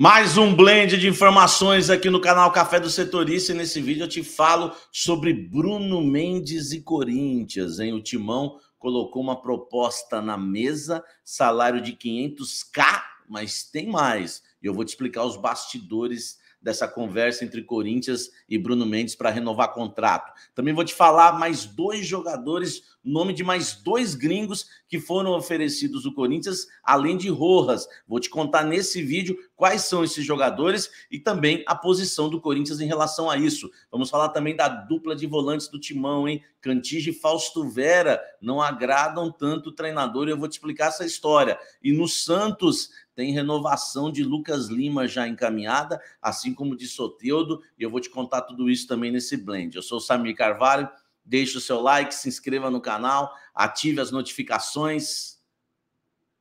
Mais um blend de informações aqui no canal Café do Setorista. E nesse vídeo eu te falo sobre Bruno Mendes e Corinthians. Hein? O Timão colocou uma proposta na mesa, salário de 500k, mas tem mais. Eu vou te explicar os bastidores dessa conversa entre Corinthians e Bruno Mendes para renovar contrato. Também vou te falar mais dois jogadores, nome de mais dois gringos que foram oferecidos do Corinthians, além de Rojas. Vou te contar nesse vídeo quais são esses jogadores e também a posição do Corinthians em relação a isso. Vamos falar também da dupla de volantes do Timão, hein? Cantige e Fausto Vera não agradam tanto o treinador e eu vou te explicar essa história. E no Santos tem renovação de Lucas Lima já encaminhada, assim como de Soteudo, e eu vou te contar tudo isso também nesse blend. Eu sou o Samir Carvalho, deixe o seu like, se inscreva no canal, ative as notificações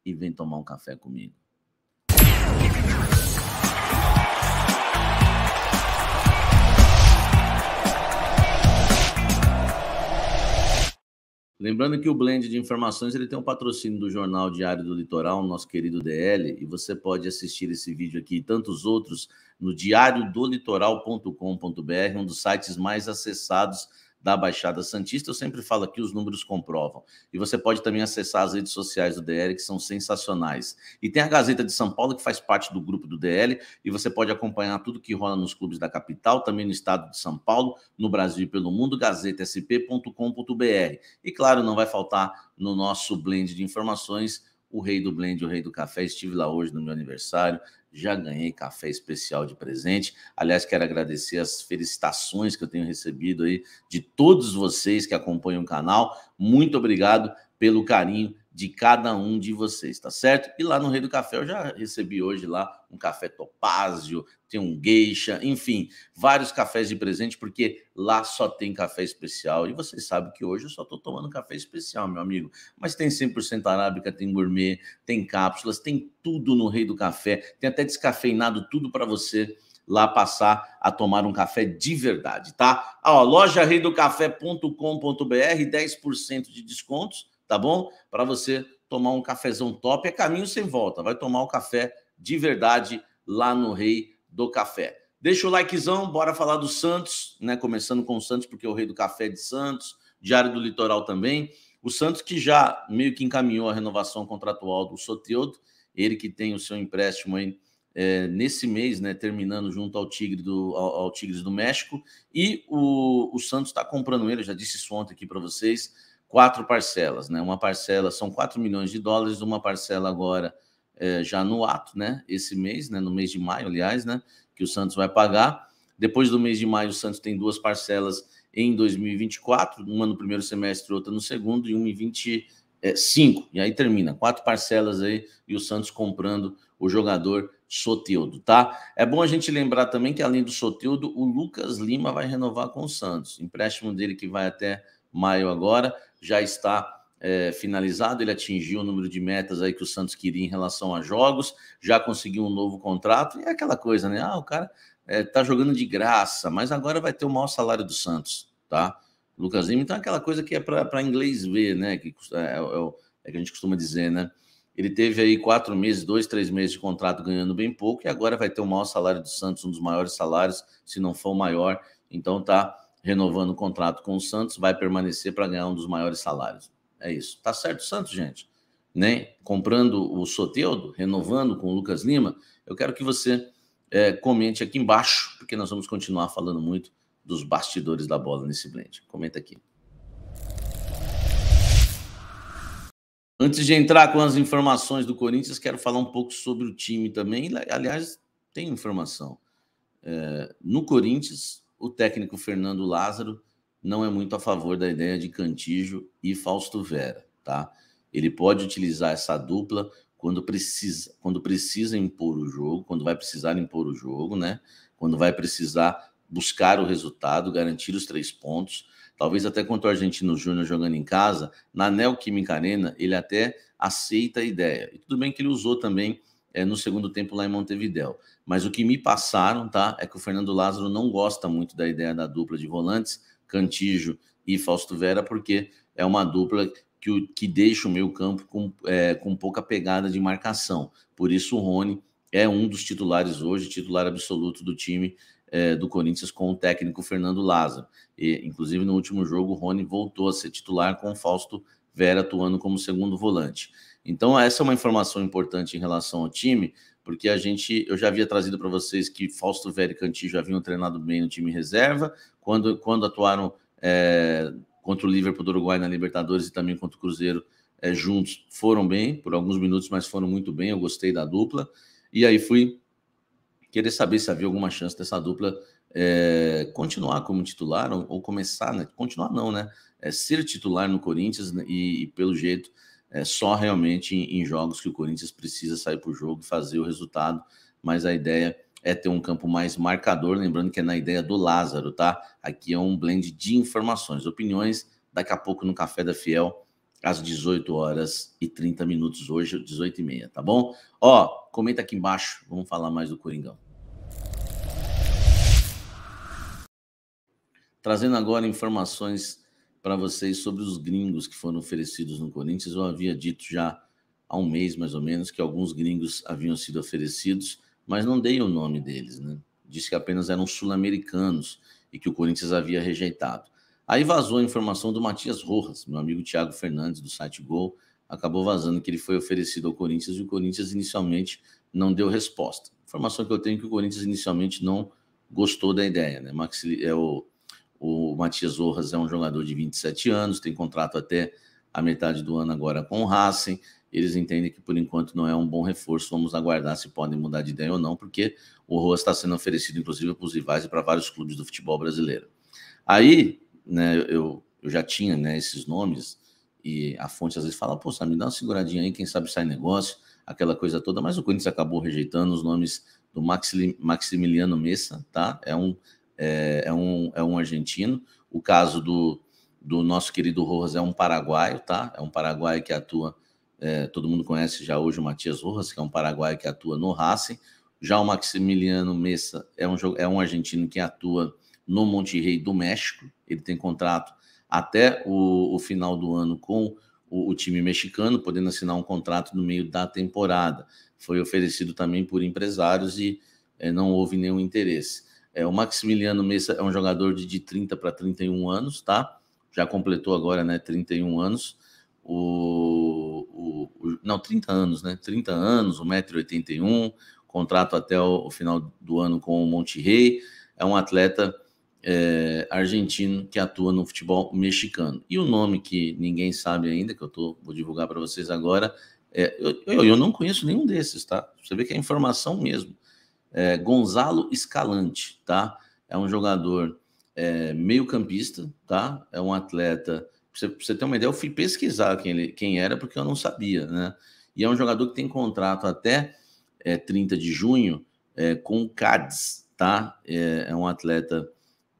e vem tomar um café comigo. Lembrando que o Blend de Informações ele tem um patrocínio do Jornal Diário do Litoral, nosso querido DL, e você pode assistir esse vídeo aqui e tantos outros no diariodolitoral.com.br, um dos sites mais acessados da Baixada Santista. Eu sempre falo aqui, os números comprovam. E você pode também acessar as redes sociais do DL, que são sensacionais. E tem a Gazeta de São Paulo, que faz parte do grupo do DL, e você pode acompanhar tudo que rola nos clubes da capital, também no estado de São Paulo, no Brasil e pelo mundo, gazetasp.com.br. E claro, não vai faltar no nosso blend de informações o rei do blend, o rei do café. Estive lá hoje no meu aniversário, já ganhei café especial de presente. Aliás, quero agradecer as felicitações que eu tenho recebido aí de todos vocês que acompanham o canal. Muito obrigado pelo carinho de cada um de vocês, tá certo? E lá no Rei do Café eu já recebi hoje lá um café topázio, tem um geisha, enfim, vários cafés de presente, porque lá só tem café especial. E vocês sabem que hoje eu só estou tomando café especial, meu amigo. Mas tem 100% arábica, tem gourmet, tem cápsulas, tem tudo no Rei do Café, tem até descafeinado tudo para você lá passar a tomar um café de verdade, tá? Ó, loja reidocafé.com.br, 10% de descontos tá bom? Para você tomar um cafezão top, é caminho sem volta. Vai tomar o café de verdade lá no Rei do Café. Deixa o likezão, bora falar do Santos, né? Começando com o Santos, porque é o Rei do Café de Santos, Diário do Litoral também. O Santos que já meio que encaminhou a renovação contratual do Soteudo, ele que tem o seu empréstimo aí é, nesse mês, né, terminando junto ao Tigre do ao, ao Tigres do México, e o, o Santos está comprando ele, eu já disse isso ontem aqui para vocês, quatro parcelas, né? Uma parcela são 4 milhões de dólares, uma parcela agora é, já no ato, né? Esse mês, né? No mês de maio, aliás, né? Que o Santos vai pagar. Depois do mês de maio, o Santos tem duas parcelas em 2024, uma no primeiro semestre, outra no segundo, e uma em 25. E aí termina, quatro parcelas aí, e o Santos comprando o jogador Soteudo, tá? É bom a gente lembrar também que, além do Soteudo, o Lucas Lima vai renovar com o Santos. empréstimo dele que vai até maio agora, já está é, finalizado, ele atingiu o número de metas aí que o Santos queria em relação a jogos, já conseguiu um novo contrato, e é aquela coisa, né? Ah, o cara é, tá jogando de graça, mas agora vai ter o maior salário do Santos, tá? Lucas Lima, então é aquela coisa que é para inglês ver, né? Que é, é, é que a gente costuma dizer, né? Ele teve aí quatro meses, dois, três meses de contrato ganhando bem pouco, e agora vai ter o maior salário do Santos, um dos maiores salários, se não for o maior. Então tá renovando o contrato com o Santos, vai permanecer para ganhar um dos maiores salários. É isso. Tá certo Santos, gente? Né? Comprando o Soteudo, renovando com o Lucas Lima. Eu quero que você é, comente aqui embaixo, porque nós vamos continuar falando muito dos bastidores da bola nesse blend. Comenta aqui. Antes de entrar com as informações do Corinthians, quero falar um pouco sobre o time também. Aliás, tem informação. É, no Corinthians, o técnico Fernando Lázaro não é muito a favor da ideia de Cantijo e Fausto Vera, tá? Ele pode utilizar essa dupla quando precisa, quando precisa impor o jogo, quando vai precisar impor o jogo, né? Quando vai precisar buscar o resultado, garantir os três pontos. Talvez até contra o Argentino Júnior jogando em casa, na Química Arena, ele até aceita a ideia. E tudo bem que ele usou também é, no segundo tempo lá em Montevidéu. Mas o que me passaram, tá, é que o Fernando Lázaro não gosta muito da ideia da dupla de volantes, Cantijo e Fausto Vera, porque é uma dupla que, que deixa o meio campo com, é, com pouca pegada de marcação. Por isso o Rony é um dos titulares hoje, titular absoluto do time é, do Corinthians com o técnico Fernando Lázaro. E, inclusive, no último jogo, o Rony voltou a ser titular com o Fausto Vera atuando como segundo volante. Então, essa é uma informação importante em relação ao time, porque a gente, eu já havia trazido para vocês que Fausto Velho e Canti já haviam treinado bem no time reserva, quando, quando atuaram é, contra o Liverpool do Uruguai na Libertadores e também contra o Cruzeiro é, juntos, foram bem, por alguns minutos, mas foram muito bem, eu gostei da dupla, e aí fui querer saber se havia alguma chance dessa dupla é, continuar como titular ou, ou, começar, né? continuar não, né? É, ser titular no Corinthians né? e, e pelo jeito é só realmente em, em jogos que o Corinthians precisa sair para o jogo e fazer o resultado, mas a ideia é ter um campo mais marcador, lembrando que é na ideia do Lázaro, tá? Aqui é um blend de informações, opiniões, daqui a pouco no Café da Fiel, às 18 horas e 30 minutos, hoje, 18 e meia, tá bom? Ó, comenta aqui embaixo, vamos falar mais do Coringão. Trazendo agora informações para vocês sobre os gringos que foram oferecidos no Corinthians. Eu havia dito já há um mês, mais ou menos, que alguns gringos haviam sido oferecidos, mas não dei o nome deles, né? Disse que apenas eram sul-americanos e que o Corinthians havia rejeitado. Aí vazou a informação do Matias Rojas, meu amigo Thiago Fernandes, do site Gol, acabou vazando que ele foi oferecido ao Corinthians e o Corinthians inicialmente não deu resposta. Informação que eu tenho é que o Corinthians inicialmente não gostou da ideia, né? Maxi, é o o Matias Orras é um jogador de 27 anos, tem contrato até a metade do ano agora com o Racing. Eles entendem que por enquanto não é um bom reforço. Vamos aguardar se podem mudar de ideia ou não, porque o Rojas está sendo oferecido, inclusive, para os rivais e para vários clubes do futebol brasileiro. Aí, né, eu, eu já tinha né, esses nomes, e a fonte às vezes fala, pô, me dá uma seguradinha aí, quem sabe sai negócio, aquela coisa toda, mas o Corinthians acabou rejeitando os nomes do Maximiliano Messa, tá? É um é, é, um, é um argentino. O caso do, do nosso querido Rojas é um paraguaio, tá? É um paraguaio que atua, é, todo mundo conhece já hoje o Matias Rojas, que é um paraguaio que atua no Racing. Já o Maximiliano Messa é um, é um argentino que atua no Monterrey do México. Ele tem contrato até o, o final do ano com o, o, time mexicano, podendo assinar um contrato no meio da temporada. Foi oferecido também por empresários e é, não houve nenhum interesse. É, o Maximiliano Messa é um jogador de, de 30 para 31 anos, tá? Já completou agora, né, 31 anos. O, o, o não, 30 anos, né? 30 anos, 1,81m, contrato até o, o, final do ano com o Monterrey. É um atleta é, argentino que atua no futebol mexicano. E o nome que ninguém sabe ainda, que eu tô, vou divulgar para vocês agora, é, eu, eu, eu não conheço nenhum desses, tá? Você vê que é informação mesmo é, Gonzalo Escalante, tá? É um jogador é, meio-campista, tá? É um atleta. Pra você, ter uma ideia, eu fui pesquisar quem, ele, quem era, porque eu não sabia, né? E é um jogador que tem contrato até é, 30 de junho é, com o Cádiz, tá? É, é um atleta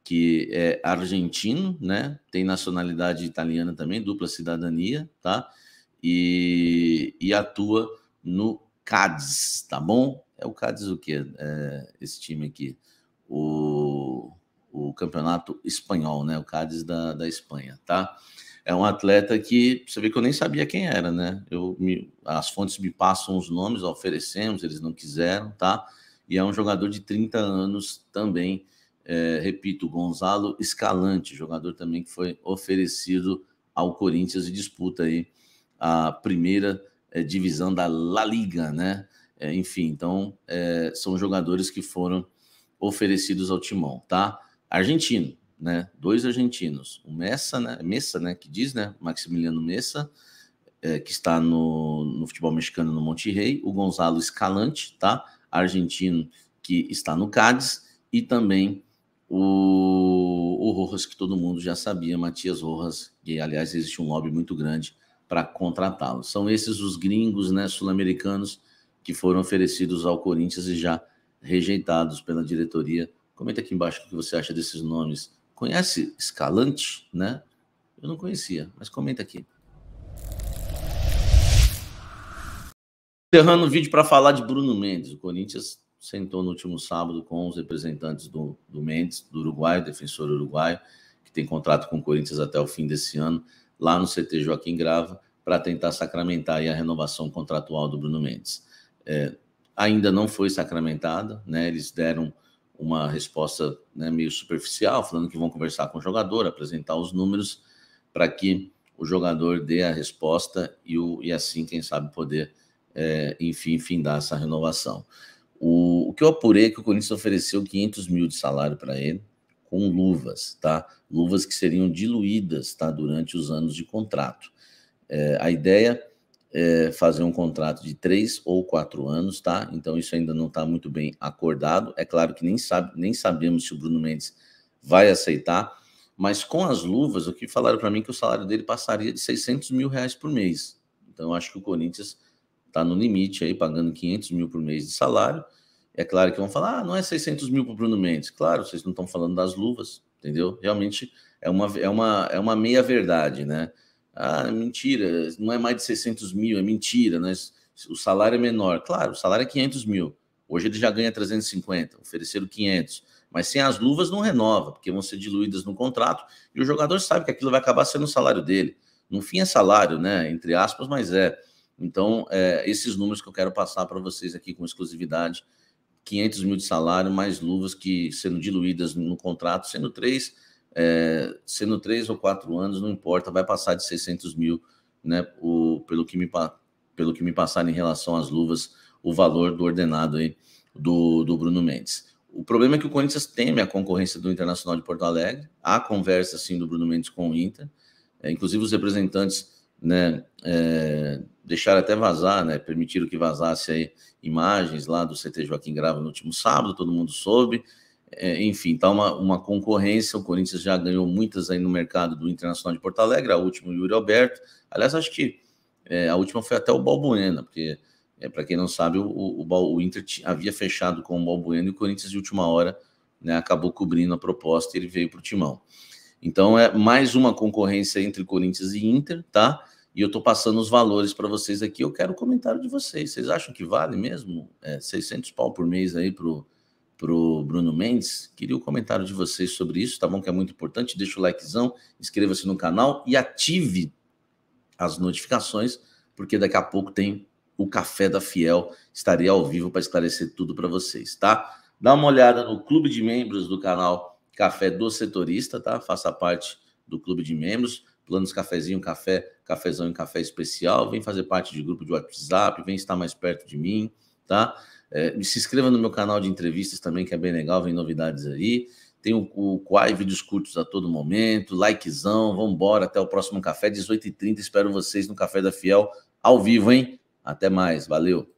que é argentino, né? Tem nacionalidade italiana também, dupla cidadania, tá? E, e atua no Cádiz, tá bom? É o Cádiz o quê? É, esse time aqui. O, o campeonato espanhol, né? O Cádiz da, da Espanha, tá? É um atleta que você vê que eu nem sabia quem era, né? Eu, me, as fontes me passam os nomes, oferecemos, eles não quiseram, tá? E é um jogador de 30 anos também. É, repito, Gonzalo Escalante, jogador também que foi oferecido ao Corinthians e disputa aí a primeira é, divisão da La Liga, né? É, enfim, então é, são jogadores que foram oferecidos ao Timão, tá? Argentino, né? Dois argentinos, o Messa, né? Messa, né? Que diz, né? Maximiliano Messa, é, que está no, no futebol mexicano no Monterrey, o Gonzalo Escalante, tá? Argentino que está no Cádiz e também o, o Rojas, que todo mundo já sabia, Matias Rojas, e aliás existe um lobby muito grande para contratá-lo. São esses os gringos, né, sul-americanos que foram oferecidos ao Corinthians e já rejeitados pela diretoria. Comenta aqui embaixo o que você acha desses nomes. Conhece Escalante, né? Eu não conhecia, mas comenta aqui. Encerrando o vídeo para falar de Bruno Mendes. O Corinthians sentou no último sábado com os representantes do, do Mendes, do Uruguai, defensor uruguaio, que tem contrato com o Corinthians até o fim desse ano, lá no CT Joaquim Grava, para tentar sacramentar a renovação contratual do Bruno Mendes é, ainda não foi sacramentada, né? Eles deram uma resposta né, meio superficial, falando que vão conversar com o jogador, apresentar os números para que o jogador dê a resposta e, o, e assim, quem sabe, poder, é, enfim, findar essa renovação. O, o que eu apurei é que o Corinthians ofereceu 500 mil de salário para ele, com luvas, tá? Luvas que seriam diluídas, tá? Durante os anos de contrato. É, a ideia é, fazer um contrato de três ou quatro anos, tá? Então isso ainda não está muito bem acordado. É claro que nem, sabe, nem sabemos se o Bruno Mendes vai aceitar, mas com as luvas, o que falaram para mim é que o salário dele passaria de 600 mil reais por mês. Então eu acho que o Corinthians está no limite aí, pagando 500 mil por mês de salário. É claro que vão falar, ah, não é 600 mil para o Bruno Mendes. Claro, vocês não estão falando das luvas, entendeu? Realmente é uma, é uma, é uma meia verdade, né? Ah, é mentira, não é mais de 600 mil, é mentira, né? o salário é menor. Claro, o salário é 500 mil. Hoje ele já ganha 350, ofereceram 500. Mas sem as luvas não renova, porque vão ser diluídas no contrato e o jogador sabe que aquilo vai acabar sendo o salário dele. No fim é salário, né? Entre aspas, mas é. Então, é, esses números que eu quero passar para vocês aqui com exclusividade: 500 mil de salário, mais luvas que sendo diluídas no contrato, sendo três é, sendo três ou quatro anos, não importa, vai passar de 600 mil, né? O, pelo, que me, pelo que me passaram em relação às luvas, o valor do ordenado aí do, do Bruno Mendes. O problema é que o Corinthians teme a concorrência do Internacional de Porto Alegre, há conversa sim do Bruno Mendes com o Inter, é, inclusive os representantes né, é, deixaram até vazar, né, permitiram que vazasse aí imagens lá do CT Joaquim Grava no último sábado, todo mundo soube, é, enfim, está uma, uma concorrência. O Corinthians já ganhou muitas aí no mercado do Internacional de Porto Alegre, a última, o Yuri Alberto. Aliás, acho que é, a última foi até o Balbuena, porque, é, para quem não sabe, o, o, o Inter havia fechado com o Balbuena e o Corinthians, de última hora, né, acabou cobrindo a proposta e ele veio para o Timão. Então, é mais uma concorrência entre Corinthians e Inter, tá? E eu estou passando os valores para vocês aqui. Eu quero o comentário de vocês. Vocês acham que vale mesmo é, 600 pau por mês aí para o para o Bruno Mendes. Queria o comentário de vocês sobre isso, tá bom? Que é muito importante. Deixa o likezão, inscreva-se no canal e ative as notificações, porque daqui a pouco tem o Café da Fiel. Estarei ao vivo para esclarecer tudo para vocês, tá? Dá uma olhada no clube de membros do canal Café do Setorista, tá? Faça parte do clube de membros. Planos cafezinho, café, cafezão e café especial. Vem fazer parte de grupo de WhatsApp, vem estar mais perto de mim, tá? É, se inscreva no meu canal de entrevistas também, que é bem legal, vem novidades aí. Tem o, Quai, vídeos curtos a todo momento, likezão, vambora, até o próximo café, 18h30. Espero vocês no Café da Fiel, ao vivo, hein? Até mais, valeu!